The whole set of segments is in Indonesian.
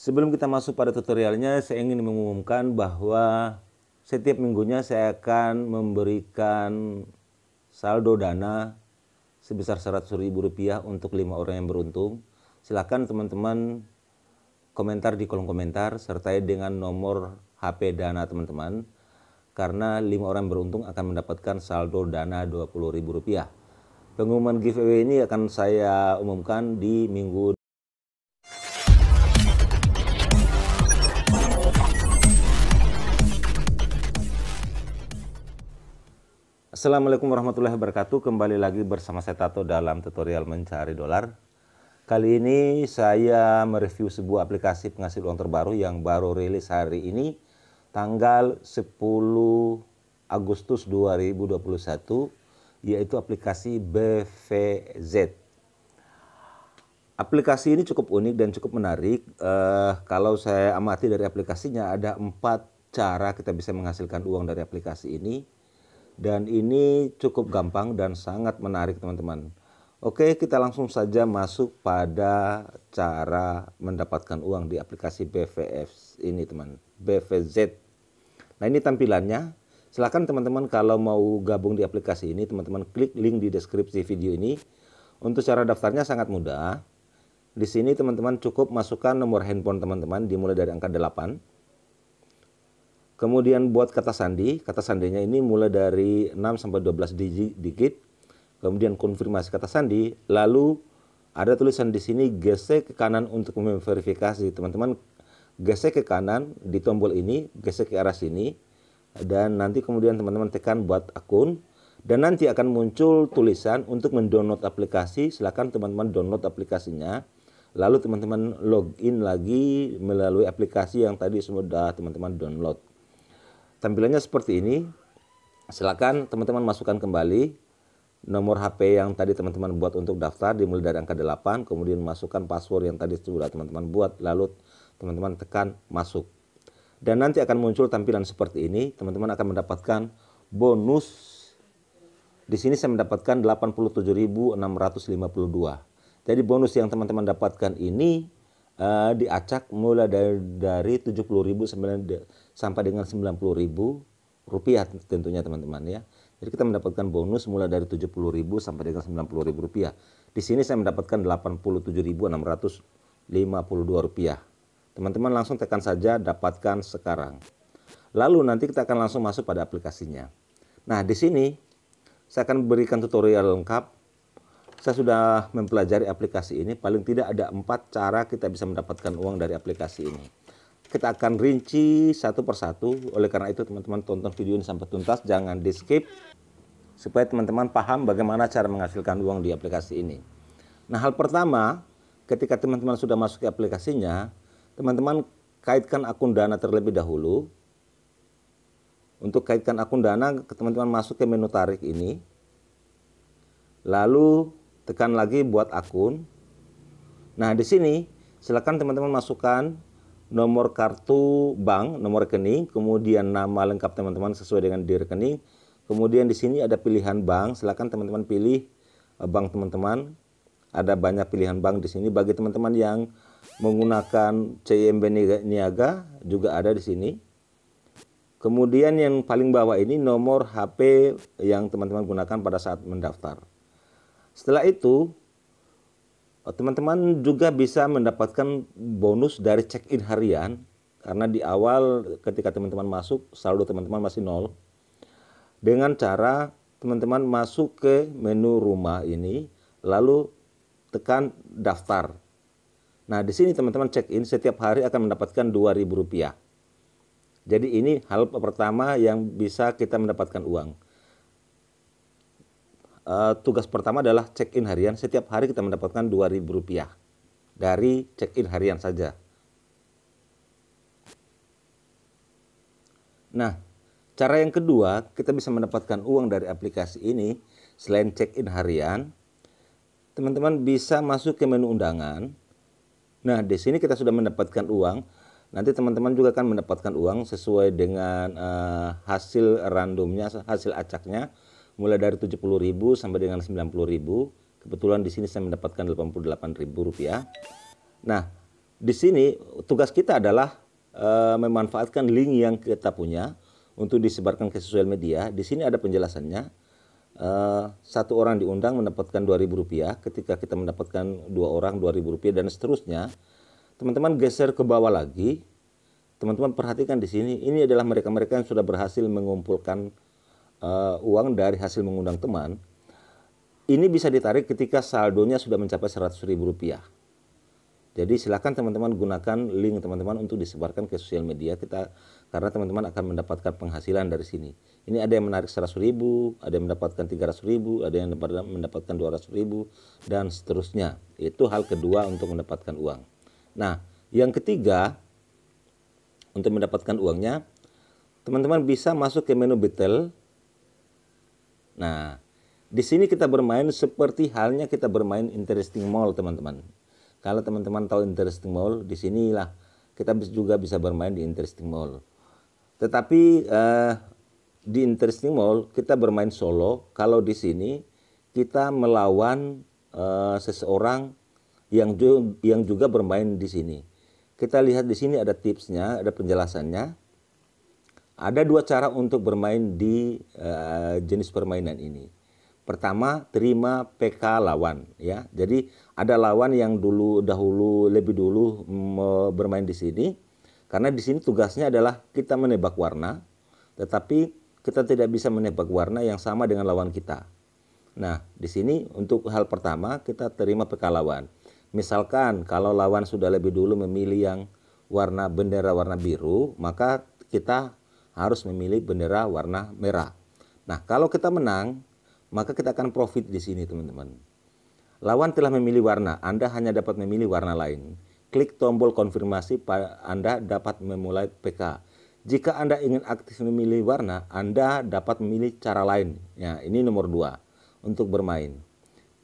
Sebelum kita masuk pada tutorialnya, saya ingin mengumumkan bahwa setiap minggunya saya akan memberikan saldo dana sebesar Rp100.000 untuk lima orang yang beruntung. Silakan teman-teman komentar di kolom komentar sertai dengan nomor HP dana teman-teman karena lima orang yang beruntung akan mendapatkan saldo dana Rp20.000. Pengumuman giveaway ini akan saya umumkan di minggu Assalamualaikum warahmatullahi wabarakatuh. Kembali lagi bersama saya Tato dalam tutorial mencari dolar. Kali ini saya mereview sebuah aplikasi penghasil uang terbaru yang baru rilis hari ini tanggal 10 Agustus 2021 yaitu aplikasi BVZ. Aplikasi ini cukup unik dan cukup menarik. Uh, kalau saya amati dari aplikasinya ada empat cara kita bisa menghasilkan uang dari aplikasi ini dan ini cukup gampang dan sangat menarik teman-teman. Oke, kita langsung saja masuk pada cara mendapatkan uang di aplikasi BVF ini teman, BVZ. Nah, ini tampilannya. Silahkan teman-teman kalau mau gabung di aplikasi ini, teman-teman klik link di deskripsi video ini. Untuk cara daftarnya sangat mudah. Di sini teman-teman cukup masukkan nomor handphone teman-teman dimulai dari angka 8. Kemudian buat kata sandi, kata sandinya ini mulai dari 6 sampai 12 digit, digit. Kemudian konfirmasi kata sandi, lalu ada tulisan di sini gesek ke kanan untuk memverifikasi. Teman-teman gesek ke kanan di tombol ini, gesek ke arah sini. Dan nanti kemudian teman-teman tekan buat akun. Dan nanti akan muncul tulisan untuk mendownload aplikasi. Silahkan teman-teman download aplikasinya. Lalu teman-teman login lagi melalui aplikasi yang tadi sudah teman-teman download. Tampilannya seperti ini. Silakan teman-teman masukkan kembali nomor HP yang tadi teman-teman buat untuk daftar dimulai dari angka 8, kemudian masukkan password yang tadi sudah teman-teman buat, lalu teman-teman tekan masuk. Dan nanti akan muncul tampilan seperti ini, teman-teman akan mendapatkan bonus di sini saya mendapatkan 87.652. Jadi bonus yang teman-teman dapatkan ini uh, diacak mulai dari, dari sampai dengan 90 ribu rupiah tentunya teman-teman ya. Jadi kita mendapatkan bonus mulai dari 70.000 sampai dengan 90.000 rupiah. Di sini saya mendapatkan 87.652 rupiah. Teman-teman langsung tekan saja dapatkan sekarang. Lalu nanti kita akan langsung masuk pada aplikasinya. Nah di sini saya akan berikan tutorial lengkap saya sudah mempelajari aplikasi ini paling tidak ada empat cara kita bisa mendapatkan uang dari aplikasi ini kita akan rinci satu persatu. Oleh karena itu teman-teman tonton video ini sampai tuntas, jangan di skip supaya teman-teman paham bagaimana cara menghasilkan uang di aplikasi ini. Nah hal pertama, ketika teman-teman sudah masuk ke aplikasinya, teman-teman kaitkan akun dana terlebih dahulu. Untuk kaitkan akun dana, teman-teman masuk ke menu tarik ini. Lalu tekan lagi buat akun. Nah di sini silakan teman-teman masukkan nomor kartu bank, nomor rekening, kemudian nama lengkap teman-teman sesuai dengan di rekening. Kemudian di sini ada pilihan bank, silakan teman-teman pilih eh, bank teman-teman. Ada banyak pilihan bank di sini bagi teman-teman yang menggunakan CIMB Niaga juga ada di sini. Kemudian yang paling bawah ini nomor HP yang teman-teman gunakan pada saat mendaftar. Setelah itu, Eh, teman-teman juga bisa mendapatkan bonus dari check-in harian karena di awal ketika teman-teman masuk saldo teman-teman masih nol dengan cara teman-teman masuk ke menu rumah ini lalu tekan daftar. Nah, di sini teman-teman check-in setiap hari akan mendapatkan Rp2.000. Jadi ini hal pertama yang bisa kita mendapatkan uang uh, tugas pertama adalah check-in harian. Setiap hari kita mendapatkan Rp2.000 dari check-in harian saja. Nah, cara yang kedua, kita bisa mendapatkan uang dari aplikasi ini selain check-in harian. Teman-teman bisa masuk ke menu undangan. Nah, di sini kita sudah mendapatkan uang. Nanti teman-teman juga akan mendapatkan uang sesuai dengan uh, hasil randomnya, hasil acaknya mulai dari 70.000 sampai dengan 90.000. Kebetulan di sini saya mendapatkan 88.000 rupiah. Nah, di sini tugas kita adalah e, memanfaatkan link yang kita punya untuk disebarkan ke sosial media. Di sini ada penjelasannya. E, satu orang diundang mendapatkan 2.000 rupiah, ketika kita mendapatkan dua orang 2.000 rupiah dan seterusnya. Teman-teman geser ke bawah lagi. Teman-teman perhatikan di sini, ini adalah mereka-mereka yang sudah berhasil mengumpulkan uh, uang dari hasil mengundang teman, ini bisa ditarik ketika saldonya sudah mencapai ribu rupiah Jadi silakan teman-teman gunakan link teman-teman untuk disebarkan ke sosial media kita karena teman-teman akan mendapatkan penghasilan dari sini. Ini ada yang menarik 100 ribu, ada yang mendapatkan 300 ribu, ada yang mendapatkan 200 ribu, dan seterusnya. Itu hal kedua untuk mendapatkan uang. Nah, yang ketiga, untuk mendapatkan uangnya, teman-teman bisa masuk ke menu Betel Nah, di sini kita bermain seperti halnya kita bermain interesting mall, teman-teman. Kalau teman-teman tahu interesting mall, di sinilah kita juga bisa bermain di interesting mall. Tetapi eh, di interesting mall kita bermain solo. Kalau di sini kita melawan eh, seseorang yang juga, yang juga bermain di sini. Kita lihat di sini ada tipsnya, ada penjelasannya. Ada dua cara untuk bermain di uh, jenis permainan ini. Pertama, terima PK lawan ya. Jadi ada lawan yang dulu dahulu lebih dulu bermain di sini karena di sini tugasnya adalah kita menebak warna tetapi kita tidak bisa menebak warna yang sama dengan lawan kita. Nah, di sini untuk hal pertama kita terima PK lawan. Misalkan kalau lawan sudah lebih dulu memilih yang warna bendera warna biru, maka kita harus memilih bendera warna merah. Nah, kalau kita menang, maka kita akan profit di sini, teman-teman. Lawan telah memilih warna, Anda hanya dapat memilih warna lain. Klik tombol konfirmasi, Anda dapat memulai PK. Jika Anda ingin aktif memilih warna, Anda dapat memilih cara lain. Ya, ini nomor dua untuk bermain.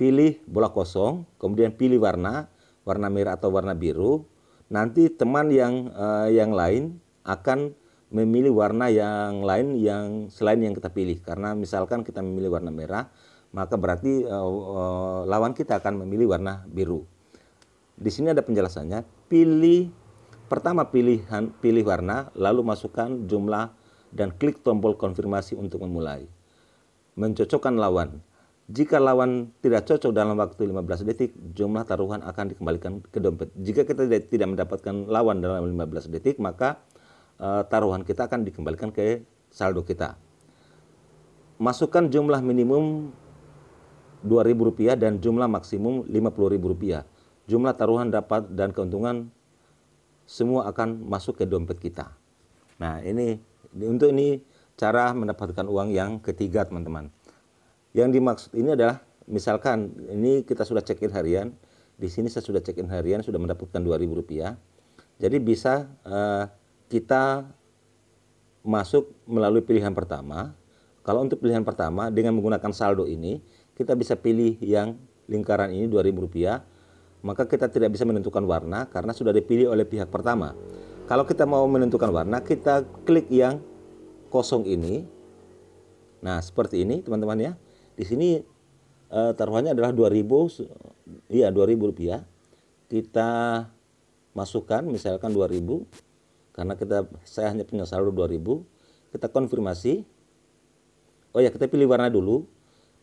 Pilih bola kosong, kemudian pilih warna, warna merah atau warna biru. Nanti teman yang uh, yang lain akan memilih warna yang lain yang selain yang kita pilih. Karena misalkan kita memilih warna merah, maka berarti uh, uh, lawan kita akan memilih warna biru. Di sini ada penjelasannya. Pilih pertama pilihan pilih warna, lalu masukkan jumlah dan klik tombol konfirmasi untuk memulai. Mencocokkan lawan. Jika lawan tidak cocok dalam waktu 15 detik, jumlah taruhan akan dikembalikan ke dompet. Jika kita tidak mendapatkan lawan dalam 15 detik, maka Eh, taruhan kita akan dikembalikan ke saldo kita. Masukkan jumlah minimum Rp2.000 dan jumlah maksimum Rp50.000. Jumlah taruhan dapat dan keuntungan semua akan masuk ke dompet kita. Nah, ini untuk ini cara mendapatkan uang yang ketiga, teman-teman. Yang dimaksud ini adalah misalkan ini kita sudah check-in harian, di sini saya sudah check-in harian sudah mendapatkan Rp2.000. Jadi bisa uh, kita masuk melalui pilihan pertama. Kalau untuk pilihan pertama dengan menggunakan saldo ini, kita bisa pilih yang lingkaran ini Rp2.000, maka kita tidak bisa menentukan warna karena sudah dipilih oleh pihak pertama. Kalau kita mau menentukan warna, kita klik yang kosong ini. Nah, seperti ini teman-teman ya. Di sini eh, taruhannya adalah 2000 iya 2000 rupiah. Kita masukkan misalkan 2000 karena kita saya hanya punya saldo 2000 kita konfirmasi oh ya kita pilih warna dulu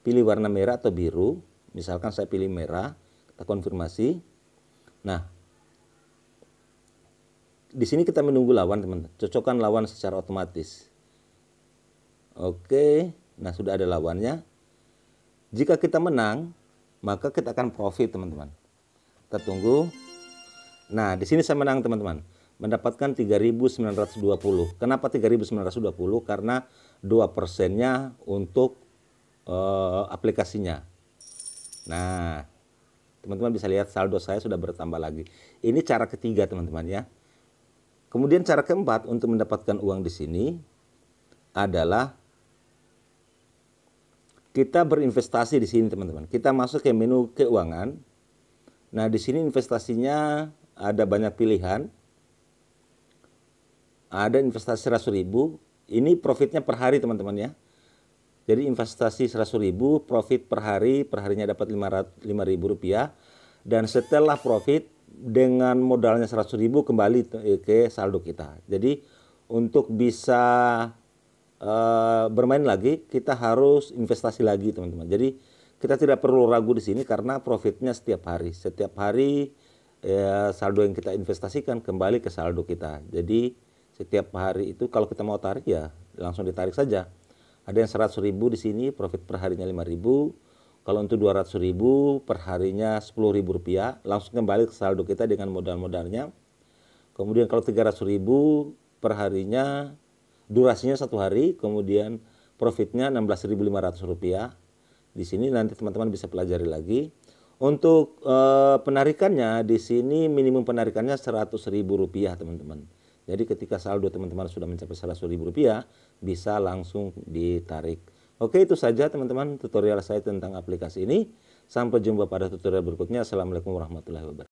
pilih warna merah atau biru misalkan saya pilih merah kita konfirmasi nah di sini kita menunggu lawan teman teman Cocokan lawan secara otomatis oke nah sudah ada lawannya jika kita menang maka kita akan profit teman-teman kita tunggu nah di sini saya menang teman-teman mendapatkan 3.920. Kenapa 3.920? Karena 2 persennya untuk uh, aplikasinya. Nah, teman-teman bisa lihat saldo saya sudah bertambah lagi. Ini cara ketiga teman-teman ya. Kemudian cara keempat untuk mendapatkan uang di sini adalah kita berinvestasi di sini teman-teman. Kita masuk ke menu keuangan. Nah, di sini investasinya ada banyak pilihan ada investasi seratus ribu, ini profitnya per hari teman-teman ya. Jadi investasi seratus ribu, profit per hari, per harinya dapat lima ribu rupiah. Dan setelah profit, dengan modalnya seratus ribu kembali eh, ke saldo kita. Jadi untuk bisa uh, bermain lagi, kita harus investasi lagi teman-teman. Jadi kita tidak perlu ragu di sini karena profitnya setiap hari. Setiap hari ya, saldo yang kita investasikan kembali ke saldo kita. Jadi setiap hari itu kalau kita mau tarik ya langsung ditarik saja. Ada yang 100 ribu di sini profit perharinya 5 ribu. Kalau untuk 200 ribu harinya 10 ribu rupiah langsung kembali ke saldo kita dengan modal-modalnya. Kemudian kalau 300 ribu harinya durasinya satu hari kemudian profitnya 16.500 rupiah. Di sini nanti teman-teman bisa pelajari lagi. Untuk e, penarikannya di sini minimum penarikannya 100.000 rupiah teman-teman. Jadi ketika saldo teman-teman sudah mencapai salah 100 ribu rupiah, bisa langsung ditarik. Oke itu saja teman-teman tutorial saya tentang aplikasi ini. Sampai jumpa pada tutorial berikutnya. Assalamualaikum warahmatullahi wabarakatuh.